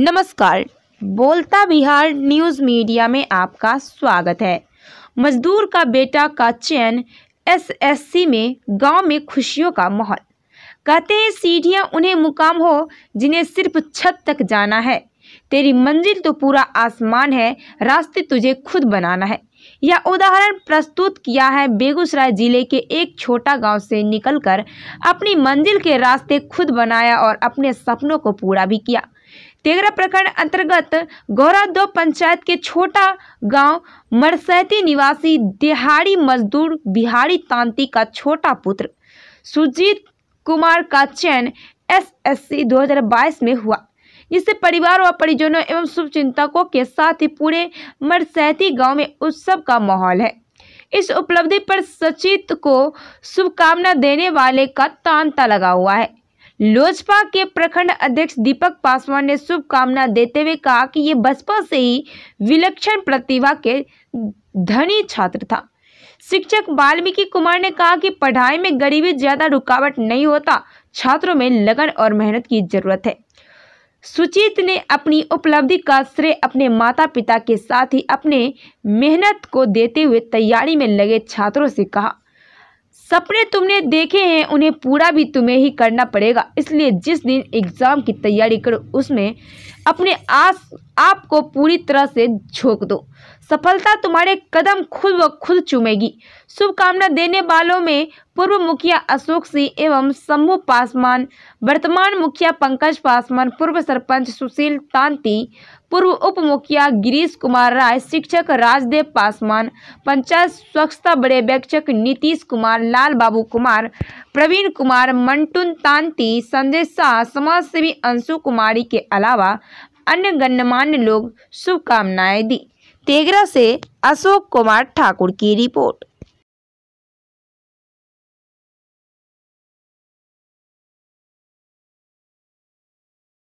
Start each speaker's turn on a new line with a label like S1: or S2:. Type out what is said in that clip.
S1: नमस्कार बोलता Bihar news media में आपका स्वागत है मजदूर का बेटा का चयन एसएससी में गांव में खुशियों का माहौल कहते हैं सीढ़ियां उन्हें मुकाम हो जिन्हें सिर्फ छत तक जाना है तेरी मंजिल तो पूरा आसमान है रास्ते तुझे खुद बनाना है यह उदाहरण प्रस्तुत किया है बेगूसराय जिले के एक छोटा गांव से निकलकर अपनी मंजिल के रास्ते खुद बनाया और अपने सपनों को पूरा भी किया तेगरा प्रखंड अंतर्गत गौरादो पंचायत के छोटा गांव मरसैती निवासी दिहाड़ी मजदूर बिहारी तांति का छोटा पुत्र सुजीत कुमार का चयन एसएससी 2022 में हुआ जिससे परिवार व परिजनों एवं शुभचिंतकों के साथ ही पूरे मरसैती गांव में उत्सव का माहौल है इस उपलब्धि पर सचित को शुभकामना देने वाले का तांता लगा हुआ है लोजपा के प्रखंड अध्यक्ष दीपक पासवान ने शुभकामना देते हुए कहा कि ये बचपन से ही विलक्षण प्रतिभा के धनी छात्र था शिक्षक वाल्मीकि कुमार ने कहा कि पढ़ाई में गरीबी ज्यादा रुकावट नहीं होता छात्रों में लगन और मेहनत की जरूरत है सुचित ने अपनी उपलब्धि का श्रेय अपने माता पिता के साथ ही अपने मेहनत को देते हुए तैयारी में लगे छात्रों से कहा सपने तुमने देखे हैं उन्हें पूरा भी तुम्हें ही करना पड़ेगा इसलिए जिस दिन एग्ज़ाम की तैयारी करो उसमें अपने आस आप को पूरी तरह से झोंक दो सफलता तुम्हारे कदम खुद व खुद चूमेगी शुभकामना देने वालों में पूर्व मुखिया अशोक सिंह एवं शंभु पासवान वर्तमान मुखिया पंकज पासवान पूर्व सरपंच सुशील तांती पूर्व उप मुखिया गिरीश कुमार राय शिक्षक राजदेव पासवान पंचायत स्वच्छता बड़े व्यक्षक नीतीश कुमार लाल बाबू कुमार प्रवीण कुमार मंटुन तांती संजय शाह समाजसेवी अंशु कुमारी के अलावा अन्य गणमान्य लोग शुभकामनाएं दी तेगरा से अशोक कुमार ठाकुर की रिपोर्ट